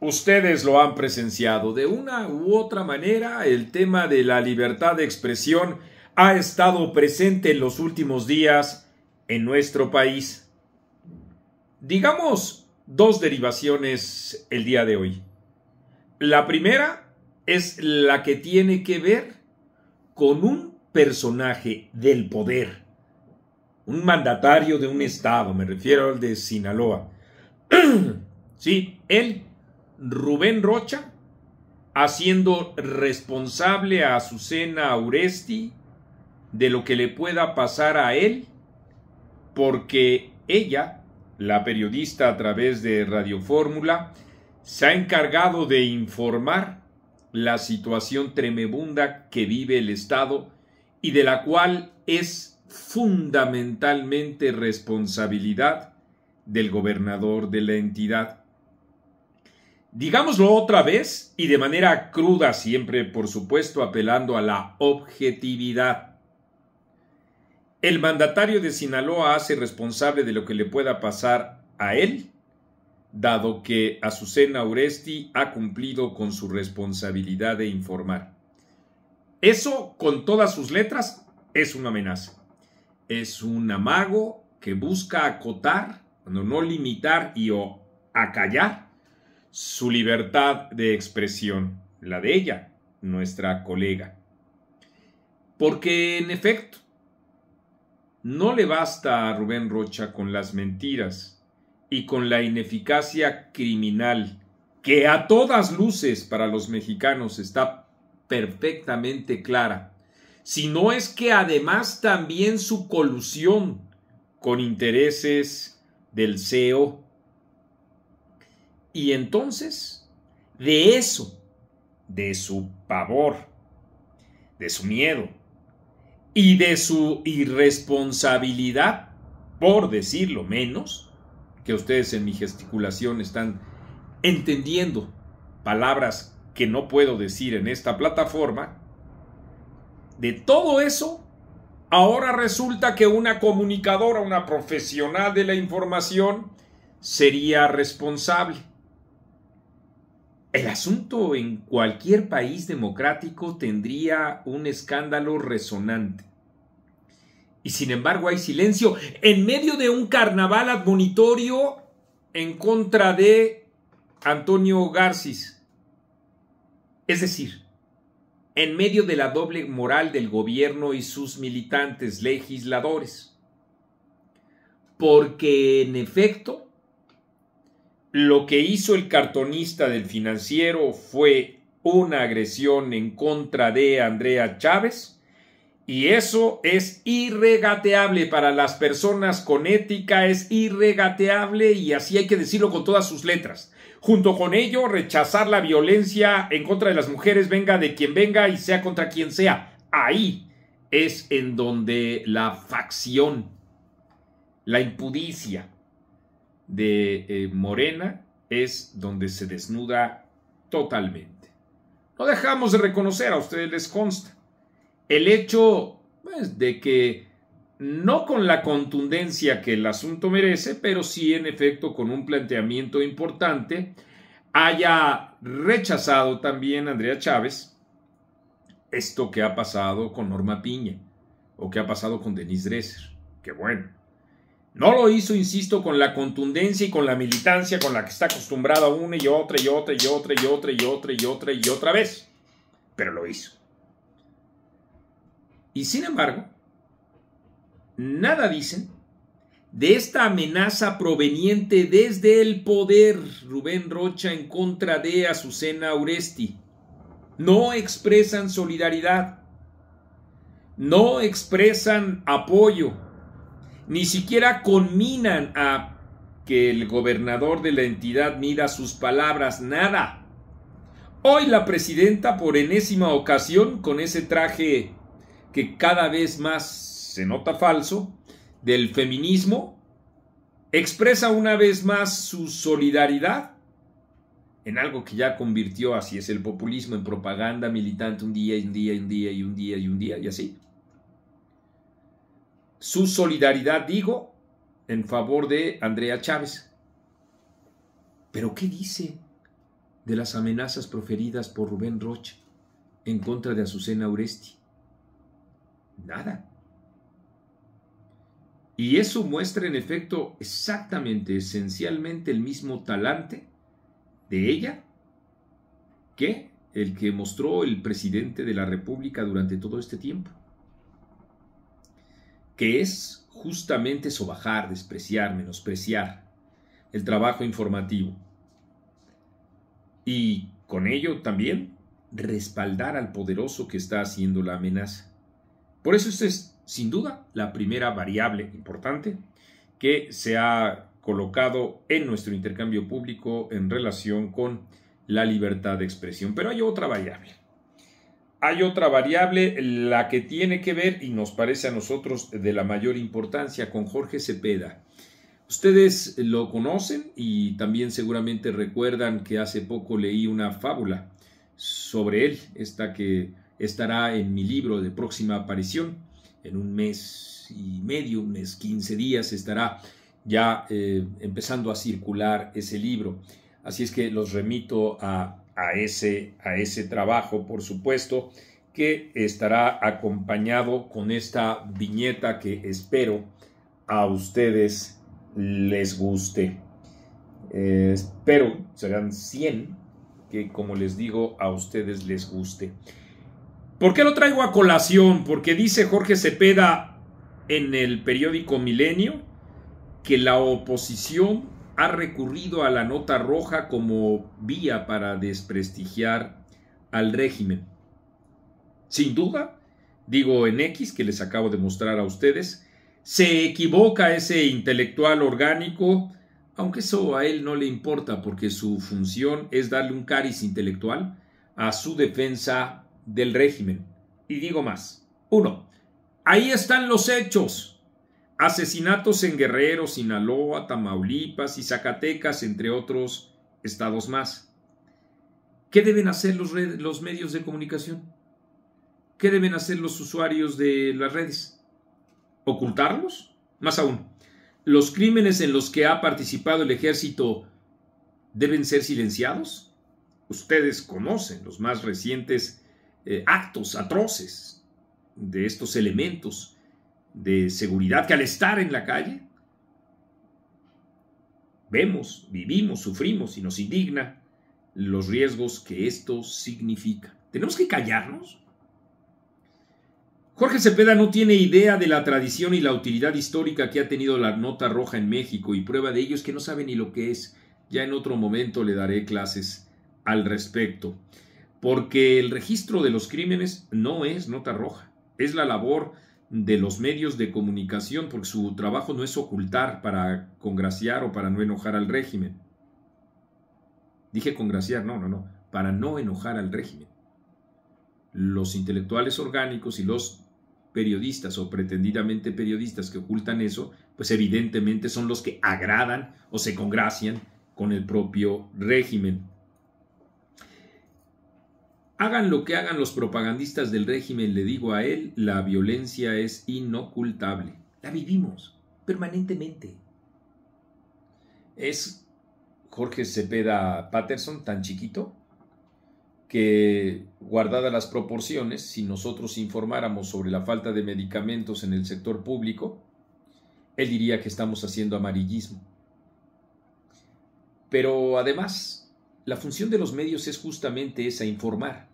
Ustedes lo han presenciado. De una u otra manera, el tema de la libertad de expresión ha estado presente en los últimos días en nuestro país. Digamos dos derivaciones el día de hoy. La primera es la que tiene que ver con un personaje del poder, un mandatario de un estado, me refiero al de Sinaloa. sí, él Rubén Rocha, haciendo responsable a Azucena Auresti de lo que le pueda pasar a él, porque ella, la periodista a través de Radio Fórmula, se ha encargado de informar la situación tremebunda que vive el Estado y de la cual es fundamentalmente responsabilidad del gobernador de la entidad. Digámoslo otra vez y de manera cruda siempre, por supuesto, apelando a la objetividad. El mandatario de Sinaloa hace responsable de lo que le pueda pasar a él, dado que Azucena Uresti ha cumplido con su responsabilidad de informar. Eso, con todas sus letras, es una amenaza. Es un amago que busca acotar, no limitar y o acallar su libertad de expresión, la de ella, nuestra colega. Porque, en efecto, no le basta a Rubén Rocha con las mentiras y con la ineficacia criminal que a todas luces para los mexicanos está perfectamente clara, sino es que además también su colusión con intereses del CEO y entonces, de eso, de su pavor, de su miedo y de su irresponsabilidad, por decirlo menos, que ustedes en mi gesticulación están entendiendo palabras que no puedo decir en esta plataforma, de todo eso, ahora resulta que una comunicadora, una profesional de la información, sería responsable. El asunto en cualquier país democrático tendría un escándalo resonante. Y sin embargo hay silencio en medio de un carnaval admonitorio en contra de Antonio Garcis. Es decir, en medio de la doble moral del gobierno y sus militantes legisladores. Porque en efecto, lo que hizo el cartonista del financiero fue una agresión en contra de Andrea Chávez y eso es irregateable para las personas con ética, es irregateable y así hay que decirlo con todas sus letras. Junto con ello, rechazar la violencia en contra de las mujeres, venga de quien venga y sea contra quien sea. Ahí es en donde la facción, la impudicia, de eh, Morena es donde se desnuda totalmente. No dejamos de reconocer, a ustedes les consta, el hecho pues, de que no con la contundencia que el asunto merece, pero sí en efecto con un planteamiento importante, haya rechazado también Andrea Chávez esto que ha pasado con Norma Piña o que ha pasado con Denise Dresser. que bueno. No lo hizo, insisto, con la contundencia y con la militancia con la que está acostumbrada una y otra y otra y otra y otra y otra y otra y otra vez, pero lo hizo. Y sin embargo, nada dicen de esta amenaza proveniente desde el poder Rubén Rocha en contra de Azucena Uresti. No expresan solidaridad, no expresan apoyo ni siquiera conminan a que el gobernador de la entidad mida sus palabras, nada. Hoy la presidenta por enésima ocasión con ese traje que cada vez más se nota falso del feminismo, expresa una vez más su solidaridad en algo que ya convirtió, así es el populismo, en propaganda militante un día, y un día, y un día, y un día, y un día, y así su solidaridad, digo, en favor de Andrea Chávez. Pero ¿qué dice de las amenazas proferidas por Rubén Roche en contra de Azucena Uresti? Nada. Y eso muestra en efecto exactamente, esencialmente el mismo talante de ella que el que mostró el presidente de la República durante todo este tiempo que es justamente sobajar, despreciar, menospreciar el trabajo informativo. Y con ello también respaldar al poderoso que está haciendo la amenaza. Por eso esta es, sin duda, la primera variable importante que se ha colocado en nuestro intercambio público en relación con la libertad de expresión. Pero hay otra variable hay otra variable, la que tiene que ver y nos parece a nosotros de la mayor importancia con Jorge Cepeda. Ustedes lo conocen y también seguramente recuerdan que hace poco leí una fábula sobre él, esta que estará en mi libro de próxima aparición. En un mes y medio, un mes, 15 días estará ya eh, empezando a circular ese libro. Así es que los remito a a ese, a ese trabajo, por supuesto, que estará acompañado con esta viñeta que espero a ustedes les guste. Eh, espero, serán 100, que como les digo, a ustedes les guste. ¿Por qué lo traigo a colación? Porque dice Jorge Cepeda en el periódico Milenio que la oposición ha recurrido a la nota roja como vía para desprestigiar al régimen. Sin duda, digo en X que les acabo de mostrar a ustedes, se equivoca ese intelectual orgánico, aunque eso a él no le importa porque su función es darle un cariz intelectual a su defensa del régimen. Y digo más. Uno, ahí están los hechos asesinatos en Guerrero, Sinaloa, Tamaulipas y Zacatecas, entre otros estados más. ¿Qué deben hacer los, medios de comunicación? ¿Qué deben hacer los usuarios de las redes? ¿Ocultarlos? Más aún, ¿los crímenes en los que ha participado el ejército deben ser silenciados? Ustedes conocen los más recientes eh, actos atroces de estos elementos de seguridad que al estar en la calle vemos, vivimos, sufrimos y nos indigna los riesgos que esto significa. ¿Tenemos que callarnos? Jorge Cepeda no tiene idea de la tradición y la utilidad histórica que ha tenido la nota roja en México y prueba de ello es que no sabe ni lo que es. Ya en otro momento le daré clases al respecto, porque el registro de los crímenes no es nota roja, es la labor de los medios de comunicación, porque su trabajo no es ocultar para congraciar o para no enojar al régimen. Dije congraciar, no, no, no, para no enojar al régimen. Los intelectuales orgánicos y los periodistas o pretendidamente periodistas que ocultan eso, pues evidentemente son los que agradan o se congracian con el propio régimen. Hagan lo que hagan los propagandistas del régimen, le digo a él, la violencia es inocultable. La vivimos permanentemente. Es Jorge Cepeda Patterson tan chiquito que, guardadas las proporciones, si nosotros informáramos sobre la falta de medicamentos en el sector público, él diría que estamos haciendo amarillismo. Pero además, la función de los medios es justamente esa, informar.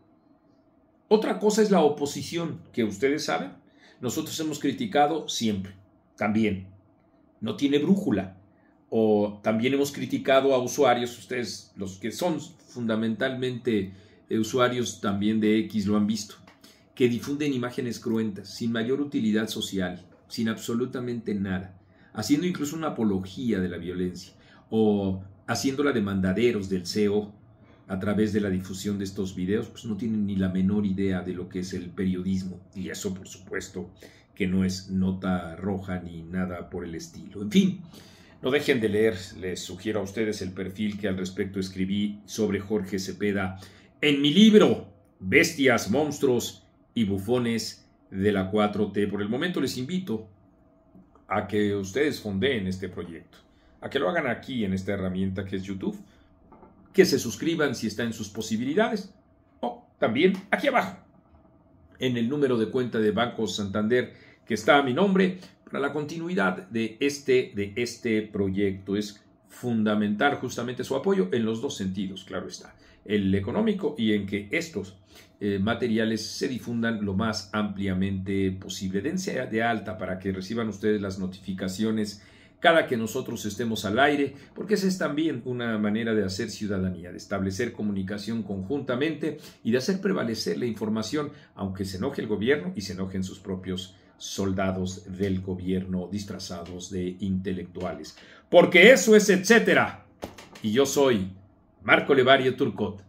Otra cosa es la oposición, que ustedes saben, nosotros hemos criticado siempre, también. No tiene brújula. O también hemos criticado a usuarios, ustedes, los que son fundamentalmente eh, usuarios también de X lo han visto, que difunden imágenes cruentas, sin mayor utilidad social, sin absolutamente nada, haciendo incluso una apología de la violencia o haciéndola de mandaderos del CEO a través de la difusión de estos videos, pues no tienen ni la menor idea de lo que es el periodismo. Y eso, por supuesto, que no es nota roja ni nada por el estilo. En fin, no dejen de leer, les sugiero a ustedes el perfil que al respecto escribí sobre Jorge Cepeda en mi libro, Bestias, Monstruos y Bufones de la 4T. Por el momento les invito a que ustedes fondeen este proyecto, a que lo hagan aquí en esta herramienta que es YouTube que se suscriban si está en sus posibilidades o oh, también aquí abajo en el número de cuenta de Banco Santander que está a mi nombre para la continuidad de este, de este proyecto. Es fundamental justamente su apoyo en los dos sentidos, claro está, el económico y en que estos eh, materiales se difundan lo más ampliamente posible. Dense de alta para que reciban ustedes las notificaciones cada que nosotros estemos al aire, porque esa es también una manera de hacer ciudadanía, de establecer comunicación conjuntamente y de hacer prevalecer la información, aunque se enoje el gobierno y se enojen sus propios soldados del gobierno disfrazados de intelectuales. Porque eso es etcétera. Y yo soy Marco Levario Turcot